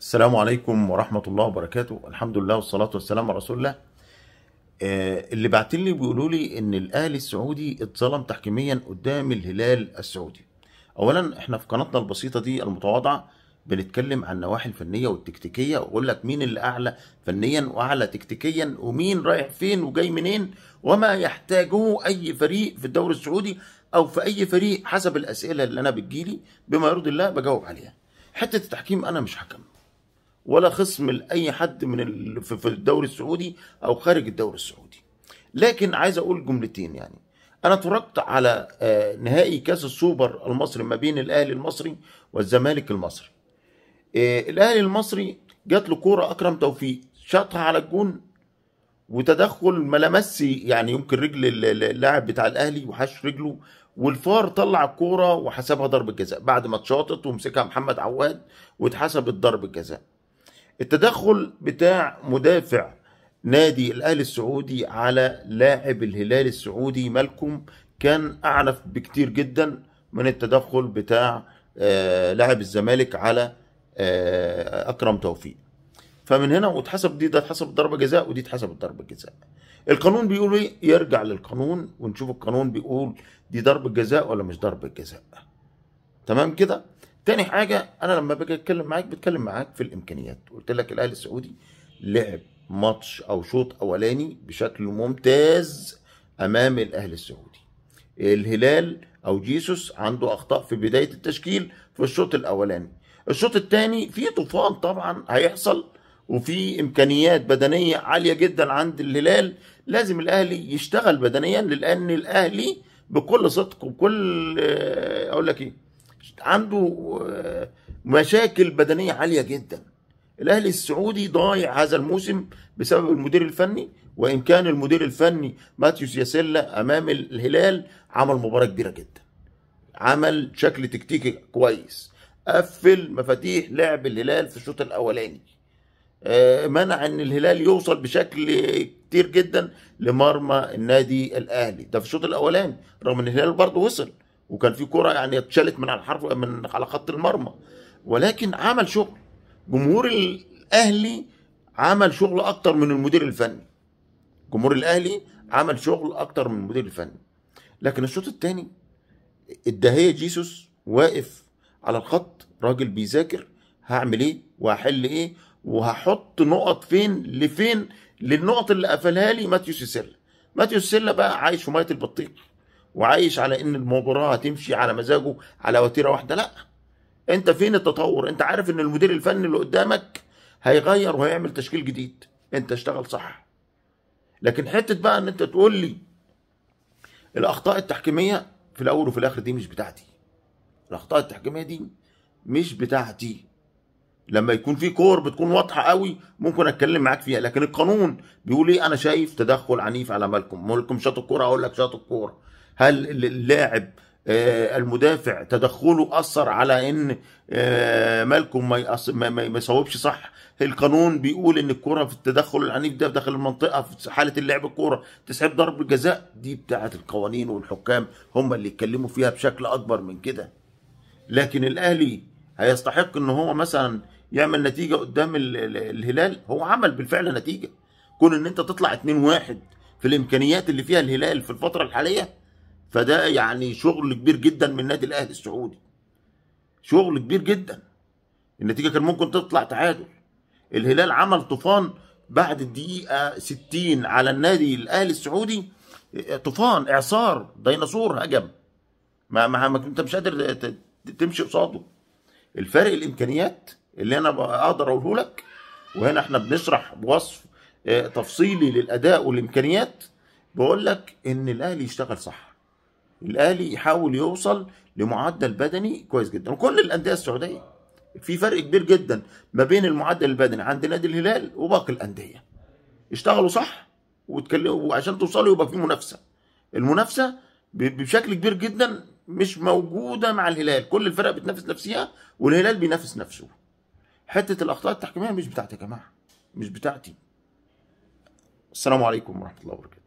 السلام عليكم ورحمة الله وبركاته الحمد لله والصلاة والسلام على رسول الله آه، اللي بعتلي لي بيقولوا لي ان الاهلي السعودي اتظلم تحكيميا قدام الهلال السعودي اولا احنا في قناتنا البسيطة دي المتواضعة بنتكلم عن النواحي الفنية والتكتيكية واقول لك مين اللي اعلى فنيا واعلى تكتيكيا ومين رايح فين وجاي منين وما يحتاجه اي فريق في الدوري السعودي او في اي فريق حسب الاسئلة اللي انا بتجيلي بما يرضي الله بجاوب عليها حتة التحكيم انا مش حكم ولا خصم لاي حد من في الدوري السعودي او خارج الدوري السعودي لكن عايز اقول جملتين يعني انا اتفرجت على آه، نهائي كاس السوبر المصري ما بين الاهلي المصري والزمالك المصري آه، الاهلي المصري جات له كوره اكرم توفيق شاطها على الجون وتدخل ما لمس يعني يمكن رجل اللاعب بتاع الاهلي وحش رجله والفار طلع الكوره وحسبها ضربه جزاء بعد ما اتشاطت ومسكها محمد عواد واتحسبت ضربه جزاء التدخل بتاع مدافع نادي الاهلي السعودي على لاعب الهلال السعودي مالكم كان اعنف بكتير جدا من التدخل بتاع آه، لاعب الزمالك على آه، اكرم توفيق فمن هنا واتحسب دي ده اتحسب ضربه جزاء ودي اتحسبت ضربه جزاء القانون بيقول ايه يرجع للقانون ونشوف القانون بيقول دي ضربه جزاء ولا مش ضربه جزاء تمام كده تاني حاجه انا لما باجي اتكلم معاك بتكلم معاك في الامكانيات قلت لك الاهلي السعودي لعب ماتش او شوط اولاني بشكل ممتاز امام الاهلي السعودي الهلال او جيسوس عنده اخطاء في بدايه التشكيل في الشوط الاولاني الشوط الثاني في طوفان طبعا هيحصل وفي امكانيات بدنيه عاليه جدا عند الهلال لازم الاهلي يشتغل بدنيا لان الاهلي بكل صدق وبكل آه، اقول لك ايه عنده آه، مشاكل بدنيه عاليه جدا الاهلي السعودي ضايع هذا الموسم بسبب المدير الفني وان كان المدير الفني ماتيوس ياسيلا امام الهلال عمل مباراه كبيره جدا عمل شكل تكتيكي كويس قفل مفاتيح لعب الهلال في الشوط الاولاني آه، منع ان الهلال يوصل بشكل كتير جدا لمرمى النادي الاهلي ده في الشوط الاولاني رغم ان الهلال برضه وصل وكان في كرة يعني اتشالت من على الحرف من على خط المرمى ولكن عمل شغل جمهور الاهلي عمل شغل اكتر من المدير الفني جمهور الاهلي عمل شغل اكتر من المدير الفني لكن الشوط الثاني الدهية جيسوس واقف على الخط راجل بيذاكر هعمل ايه وهحل ايه وهحط نقط فين لفين للنقط اللي قفلها لي ماتيو سيسيلا ماتيو سيسيلا بقى عايش في ميه البطيخ وعايش على ان المباراه هتمشي على مزاجه على وتيره واحده لا انت فين التطور انت عارف ان المدير الفني اللي قدامك هيغير وهيعمل تشكيل جديد انت اشتغل صح لكن حته بقى ان انت تقول لي الاخطاء التحكيميه في الاول وفي الاخر دي مش بتاعتي الاخطاء التحكيميه دي مش بتاعتي لما يكون في كور بتكون واضحه قوي ممكن اتكلم معاك فيها لكن القانون بيقول ايه انا شايف تدخل عنيف على مالكم مالكم شاط الكوره اقول لك شاط الكوره هل اللاعب آه المدافع تدخله اثر على ان آه مالكم ما يصوبش ما صح القانون بيقول ان الكره في التدخل العنيف ده في داخل المنطقه في حاله اللعب الكوره تسحب ضرب جزاء دي بتاعه القوانين والحكام هم اللي يتكلموا فيها بشكل اكبر من كده لكن الاهلي هيستحق ان هو مثلا يعمل نتيجه قدام الهلال هو عمل بالفعل نتيجه كون ان انت تطلع 2-1 في الامكانيات اللي فيها الهلال في الفتره الحاليه فده يعني شغل كبير جدا من النادي الاهلي السعودي شغل كبير جدا النتيجه كان ممكن تطلع تعادل الهلال عمل طوفان بعد الدقيقه 60 على النادي الاهلي السعودي طوفان اعصار ديناصور هجم ما ما انت مش قادر تمشي قصاده الفرق الامكانيات اللي انا اقدر اقوله لك وهنا احنا بنشرح بوصف آه، تفصيلي للاداء والامكانيات بقول لك ان الاهلي يشتغل صح الاهلي يحاول يوصل لمعدل بدني كويس جدا وكل الانديه السعوديه في فرق كبير جدا ما بين المعدل البدني عند نادي الهلال وباقي الانديه اشتغلوا صح وتكلموا وعشان توصلوا يبقى في منافسه المنافسه بشكل كبير جدا مش موجوده مع الهلال كل الفرق بتنافس نفسها والهلال بينافس نفسه حته الاخطاء التحكيميه مش بتاعتي يا جماعه مش بتاعتي السلام عليكم ورحمه الله وبركاته